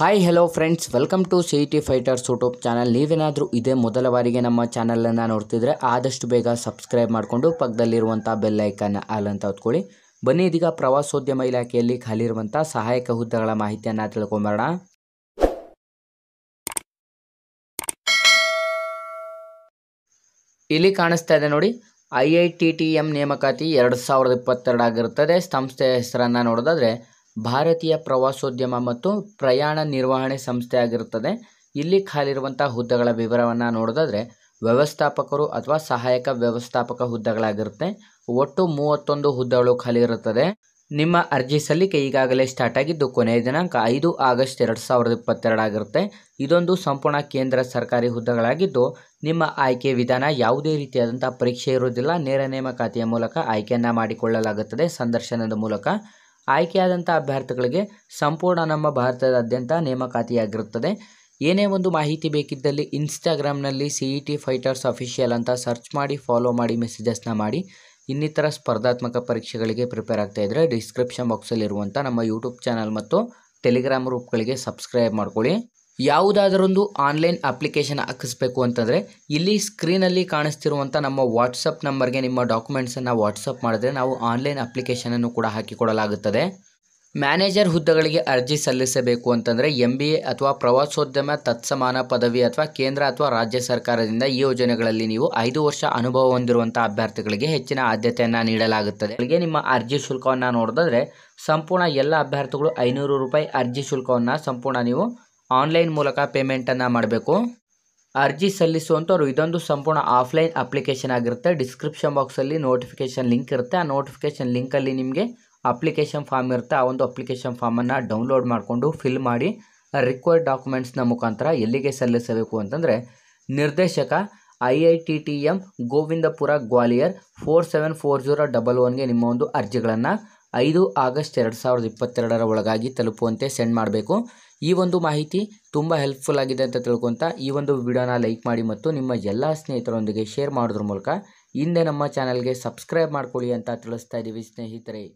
hi hello friends welcome to C T fighters YouTube channel ನೀವೇನಾದರೂ ಇದೇ ಮೊದಲ ಬಾರಿಗೆ ನಮ್ಮ ಚಾನಲನ್ನು ನೋಡ್ತಿದ್ರೆ ಆದಷ್ಟು ಬೇಗ ಸಬ್ಸ್ಕ್ರೈಬ್ ಮಾಡಿಕೊಂಡು ಪಕ್ಕದಲ್ಲಿರುವಂಥ ಬೆಲ್ಲೈಕನ್ನ ಆಲ್ ಅಂತ ಹೊತ್ಕೊಳ್ಳಿ ಬನ್ನಿ ಇದೀಗ ಪ್ರವಾಸೋದ್ಯಮ ಇಲಾಖೆಯಲ್ಲಿ ಖಾಲಿ ಇರುವಂಥ ಸಹಾಯಕ ಹುದ್ದೆಗಳ ಮಾಹಿತಿಯನ್ನು ತಿಳ್ಕೊಂಬರೋಣ ಇಲ್ಲಿ ಕಾಣಿಸ್ತಾ ಇದೆ ನೋಡಿ I I T T M ನೇಮಕಾತಿ ಎರಡು ಸಾವಿರದ ಇಪ್ಪತ್ತೆರಡು ಆಗಿರುತ್ತದೆ ಸಂಸ್ಥೆಯ ಹೆಸರನ್ನು ನೋಡೋದಾದರೆ ಭಾರತೀಯ ಪ್ರವಾಸೋದ್ಯಮ ಮತ್ತು ಪ್ರಯಾಣ ನಿರ್ವಹಣೆ ಸಂಸ್ಥೆ ಆಗಿರುತ್ತದೆ ಇಲ್ಲಿ ಖಾಲಿರುವಂಥ ಹುದ್ದೆಗಳ ವಿವರವನ್ನು ನೋಡೋದಾದರೆ ವ್ಯವಸ್ಥಾಪಕರು ಅಥವಾ ಸಹಾಯಕ ವ್ಯವಸ್ಥಾಪಕ ಹುದ್ದೆಗಳಾಗಿರುತ್ತೆ ಒಟ್ಟು ಮೂವತ್ತೊಂದು ಹುದ್ದೆಗಳು ಖಾಲಿ ಇರುತ್ತದೆ ನಿಮ್ಮ ಅರ್ಜಿ ಸಲ್ಲಿಕೆ ಈಗಾಗಲೇ ಸ್ಟಾರ್ಟ್ ಆಗಿದ್ದು ಕೊನೆಯ ದಿನಾಂಕ ಐದು ಆಗಸ್ಟ್ ಎರಡು ಸಾವಿರದ ಇಪ್ಪತ್ತೆರಡಾಗಿರುತ್ತೆ ಇದೊಂದು ಸಂಪೂರ್ಣ ಕೇಂದ್ರ ಸರ್ಕಾರಿ ಹುದ್ದೆಗಳಾಗಿದ್ದು ನಿಮ್ಮ ಆಯ್ಕೆ ವಿಧಾನ ಯಾವುದೇ ರೀತಿಯಾದಂಥ ಪರೀಕ್ಷೆ ಇರುವುದಿಲ್ಲ ನೇರ ನೇಮಕಾತಿಯ ಮೂಲಕ ಆಯ್ಕೆಯನ್ನು ಮಾಡಿಕೊಳ್ಳಲಾಗುತ್ತದೆ ಸಂದರ್ಶನದ ಮೂಲಕ ಆಯ್ಕೆಯಾದಂಥ ಅಭ್ಯರ್ಥಿಗಳಿಗೆ ಸಂಪೂರ್ಣ ನಮ್ಮ ಭಾರತದಾದ್ಯಂತ ನೇಮಕಾತಿಯಾಗಿರುತ್ತದೆ ಏನೇ ಒಂದು ಮಾಹಿತಿ ಬೇಕಿದ್ದಲ್ಲಿ ಇನ್ಸ್ಟಾಗ್ರಾಮ್ನಲ್ಲಿ C E T fighters official ಅಂತ ಸರ್ಚ್ ಮಾಡಿ ಫಾಲೋ ಮಾಡಿ ಮೆಸೇಜಸ್ನ ಮಾಡಿ ಇನ್ನಿತರ ಸ್ಪರ್ಧಾತ್ಮಕ ಪರೀಕ್ಷೆಗಳಿಗೆ ಪ್ರಿಪೇರ್ ಆಗ್ತಾ ಇದ್ದರೆ ಡಿಸ್ಕ್ರಿಪ್ಷನ್ ಬಾಕ್ಸಲ್ಲಿರುವಂಥ ನಮ್ಮ ಯೂಟ್ಯೂಬ್ ಚಾನಲ್ ಮತ್ತು ಟೆಲಿಗ್ರಾಮ್ ಗ್ರೂಪ್ಗಳಿಗೆ ಸಬ್ಸ್ಕ್ರೈಬ್ ಮಾಡ್ಕೊಳ್ಳಿ ಯಾವುದಾದರೊಂದು ಆನ್ಲೈನ್ ಅಪ್ಲಿಕೇಶನ್ ಹಾಕಿಸ್ಬೇಕು ಅಂತಂದರೆ ಇಲ್ಲಿ ಸ್ಕ್ರೀನಲ್ಲಿ ಕಾಣಿಸ್ತಿರುವಂಥ ನಮ್ಮ ವಾಟ್ಸಪ್ ನಂಬರ್ಗೆ ನಿಮ್ಮ ಡಾಕ್ಯುಮೆಂಟ್ಸನ್ನು ವಾಟ್ಸಪ್ ಮಾಡಿದ್ರೆ ನಾವು ಆನ್ಲೈನ್ ಅಪ್ಲಿಕೇಶನನ್ನು ಕೂಡ ಹಾಕಿಕೊಡಲಾಗುತ್ತದೆ ಮ್ಯಾನೇಜರ್ ಹುದ್ದೆಗಳಿಗೆ ಅರ್ಜಿ ಸಲ್ಲಿಸಬೇಕು ಅಂತಂದರೆ ಎಂ ಬಿ ಎ ಅಥವಾ ಪ್ರವಾಸೋದ್ಯಮ ತತ್ಸಮಾನ ಪದವಿ ಅಥವಾ ಕೇಂದ್ರ ಅಥವಾ ರಾಜ್ಯ ಸರ್ಕಾರದಿಂದ ಈ ಯೋಜನೆಗಳಲ್ಲಿ ನೀವು ಐದು ವರ್ಷ ಅನುಭವ ಹೊಂದಿರುವಂಥ ಅಭ್ಯರ್ಥಿಗಳಿಗೆ ಹೆಚ್ಚಿನ ಆದ್ಯತೆಯನ್ನು ನೀಡಲಾಗುತ್ತದೆ ಅಲ್ಲಿಗೆ ನಿಮ್ಮ ಅರ್ಜಿ ಶುಲ್ಕವನ್ನು ನೋಡಿದ್ರೆ ಸಂಪೂರ್ಣ ಎಲ್ಲ ಅಭ್ಯರ್ಥಿಗಳು ಐನೂರು ರೂಪಾಯಿ ಅರ್ಜಿ ಶುಲ್ಕವನ್ನು ಸಂಪೂರ್ಣ ನೀವು ಆನ್ಲೈನ್ ಮೂಲಕ ಪೇಮೆಂಟನ್ನು ಮಾಡಬೇಕು ಅರ್ಜಿ ಸಲ್ಲಿಸುವಂಥವ್ರು ಇದೊಂದು ಸಂಪೂರ್ಣ ಆಫ್ಲೈನ್ ಅಪ್ಲಿಕೇಶನ್ ಆಗಿರುತ್ತೆ ಡಿಸ್ಕ್ರಿಪ್ಷನ್ ಬಾಕ್ಸಲ್ಲಿ ನೋಟಿಫಿಕೇಷನ್ ಲಿಂಕ್ ಇರುತ್ತೆ ಆ ನೋಟಿಫಿಕೇಶನ್ ಲಿಂಕಲ್ಲಿ ನಿಮಗೆ ಅಪ್ಲಿಕೇಶನ್ ಫಾರ್ಮ್ ಇರುತ್ತೆ ಆ ಒಂದು ಅಪ್ಲಿಕೇಶನ್ ಫಾರ್ಮನ್ನು ಡೌನ್ಲೋಡ್ ಮಾಡಿಕೊಂಡು ಫಿಲ್ ಮಾಡಿ ರಿಕ್ವೈರ್ಡ್ ಡಾಕ್ಯುಮೆಂಟ್ಸ್ನ ಮುಖಾಂತರ ಎಲ್ಲಿಗೆ ಸಲ್ಲಿಸಬೇಕು ಅಂತಂದರೆ ನಿರ್ದೇಶಕ I I T T M Govindpura Gwalior four seven four zero double ಒನ್ಗೆ ನಿಮ್ಮ ಒಂದು ಅರ್ಜಿಗಳನ್ನು ಐದು ಆಗಸ್ಟ್ ಎರಡು ಸಾವಿರದ ಇಪ್ಪತ್ತೆರಡರ ಒಳಗಾಗಿ ತಲುಪುವಂತೆ ಸೆಂಡ್ ಮಾಡಬೇಕು ಈ ಒಂದು ಮಾಹಿತಿ ತುಂಬ ಹೆಲ್ಪ್ಫುಲ್ ಆಗಿದೆ ಅಂತ ತಿಳ್ಕೊತಾ ಈ ಒಂದು ವಿಡಿಯೋನ ಲೈಕ್ ಮಾಡಿ ಮತ್ತು ನಿಮ್ಮ ಎಲ್ಲ ಸ್ನೇಹಿತರೊಂದಿಗೆ ಶೇರ್ ಮಾಡೋದ್ರ ಮೂಲಕ ಹಿಂದೆ ನಮ್ಮ ಚಾನಲ್ಗೆ ಸಬ್ಸ್ಕ್ರೈಬ್ ಮಾಡ್ಕೊಳ್ಳಿ ಅಂತ ತಿಳಿಸ್ತಾ ಇದ್ದೀವಿ ಸ್ನೇಹಿತರೆ